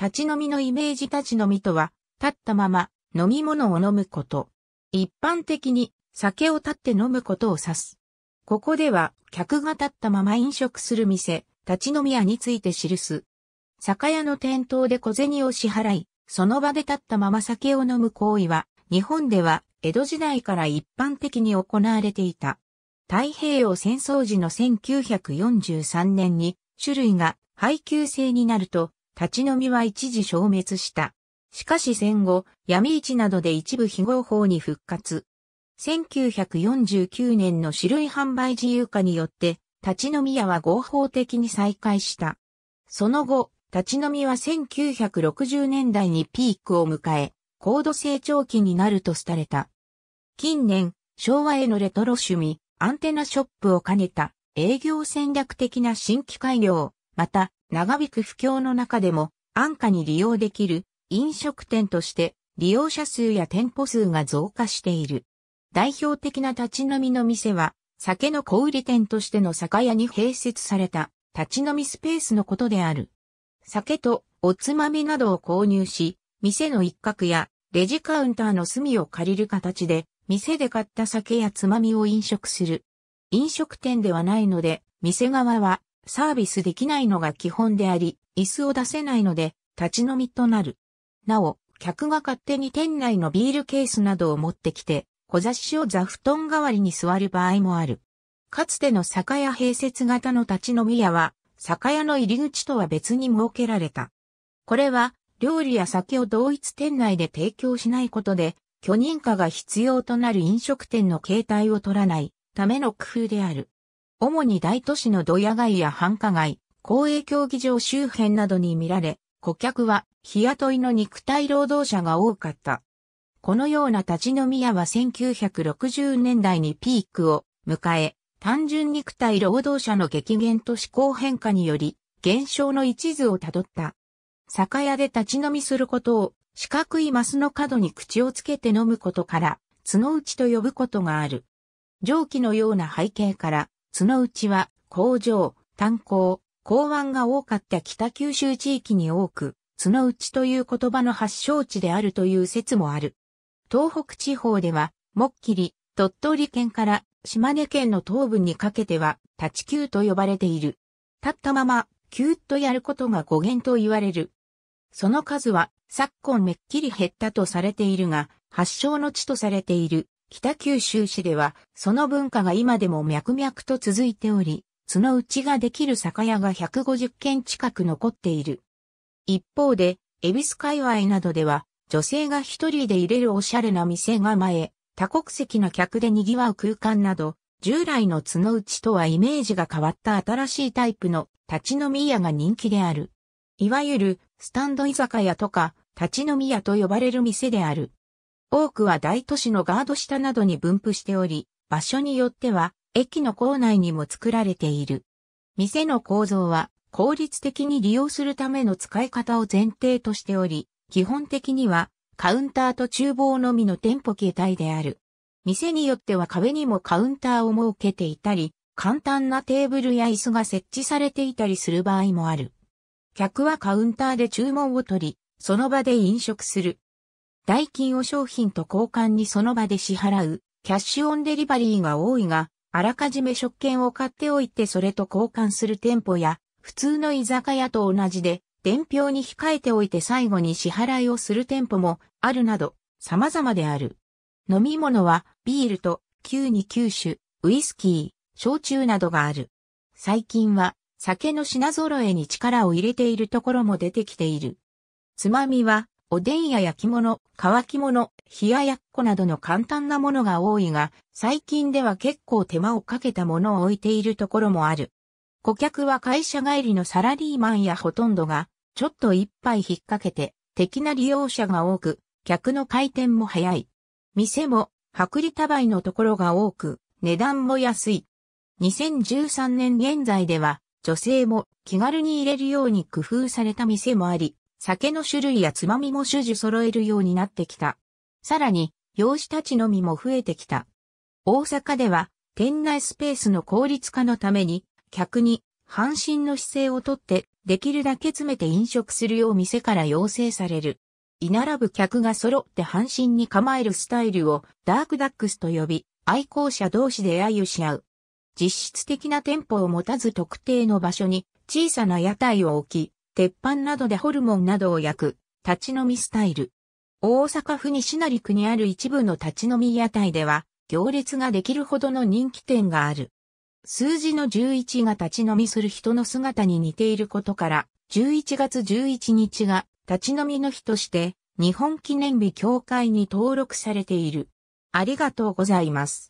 立ち飲みのイメージ立ち飲みとは、立ったまま飲み物を飲むこと。一般的に酒を立って飲むことを指す。ここでは客が立ったまま飲食する店、立ち飲み屋について記す。酒屋の店頭で小銭を支払い、その場で立ったまま酒を飲む行為は、日本では江戸時代から一般的に行われていた。太平洋戦争時の1943年に種類が配給制になると立ち飲みは一時消滅した。しかし戦後、闇市などで一部非合法に復活。1949年の種類販売自由化によって、立ち飲み屋は合法的に再開した。その後、立ち飲みは1960年代にピークを迎え、高度成長期になると廃れた。近年、昭和へのレトロ趣味、アンテナショップを兼ねた営業戦略的な新規開業、また長引く不況の中でも安価に利用できる飲食店として利用者数や店舗数が増加している。代表的な立ち飲みの店は酒の小売店としての酒屋に併設された立ち飲みスペースのことである。酒とおつまみなどを購入し、店の一角やレジカウンターの隅を借りる形で、店で買った酒やつまみを飲食する。飲食店ではないので、店側はサービスできないのが基本であり、椅子を出せないので、立ち飲みとなる。なお、客が勝手に店内のビールケースなどを持ってきて、小雑誌を座布団代わりに座る場合もある。かつての酒屋併設型の立ち飲み屋は、酒屋の入り口とは別に設けられた。これは、料理や酒を同一店内で提供しないことで、許認可が必要となる飲食店の形態を取らないための工夫である。主に大都市のドヤ街や繁華街、公営競技場周辺などに見られ、顧客は日雇いの肉体労働者が多かった。このような立ち飲み屋は1960年代にピークを迎え、単純肉体労働者の激減と思考変化により、減少の一途をたどった。酒屋で立ち飲みすることを四角いマスの角に口をつけて飲むことから、角打ちと呼ぶことがある。蒸気のような背景から、角内は工場、炭鉱、港湾が多かった北九州地域に多く、角内という言葉の発祥地であるという説もある。東北地方では、もっきり、鳥取県から島根県の東部にかけては、立ち球と呼ばれている。立ったまま、キューッとやることが語源と言われる。その数は、昨今めっきり減ったとされているが、発祥の地とされている北九州市では、その文化が今でも脈々と続いており、角打ちができる酒屋が150軒近く残っている。一方で、恵比寿界隈などでは、女性が一人で入れるおしゃれな店構え、多国籍の客で賑わう空間など、従来の角打ちとはイメージが変わった新しいタイプの立ち飲み屋が人気である。いわゆる、スタンド居酒屋とか、立ち飲み屋と呼ばれる店である。多くは大都市のガード下などに分布しており、場所によっては駅の構内にも作られている。店の構造は効率的に利用するための使い方を前提としており、基本的にはカウンターと厨房のみの店舗形態である。店によっては壁にもカウンターを設けていたり、簡単なテーブルや椅子が設置されていたりする場合もある。客はカウンターで注文を取り、その場で飲食する。代金を商品と交換にその場で支払う、キャッシュオンデリバリーが多いが、あらかじめ食券を買っておいてそれと交換する店舗や、普通の居酒屋と同じで、伝票に控えておいて最後に支払いをする店舗もあるなど、様々である。飲み物はビールと急に九種、ウイスキー、焼酎などがある。最近は酒の品揃えに力を入れているところも出てきている。つまみはおでんや焼き物、乾き物、冷ややっこなどの簡単なものが多いが、最近では結構手間をかけたものを置いているところもある。顧客は会社帰りのサラリーマンやほとんどが、ちょっと一杯引っ掛けて、的な利用者が多く、客の回転も早い。店も、薄利多売のところが多く、値段も安い。2013年現在では、女性も気軽に入れるように工夫された店もあり、酒の種類やつまみも種々揃えるようになってきた。さらに、用紙たちのみも増えてきた。大阪では、店内スペースの効率化のために、客に、半身の姿勢をとって、できるだけ詰めて飲食するよう店から要請される。居並ぶ客が揃って半身に構えるスタイルをダークダックスと呼び、愛好者同士で揶揄し合う。実質的な店舗を持たず特定の場所に小さな屋台を置き、鉄板などでホルモンなどを焼く、立ち飲みスタイル。大阪府西成区にある一部の立ち飲み屋台では、行列ができるほどの人気店がある。数字の11が立ち飲みする人の姿に似ていることから、11月11日が立ち飲みの日として、日本記念日協会に登録されている。ありがとうございます。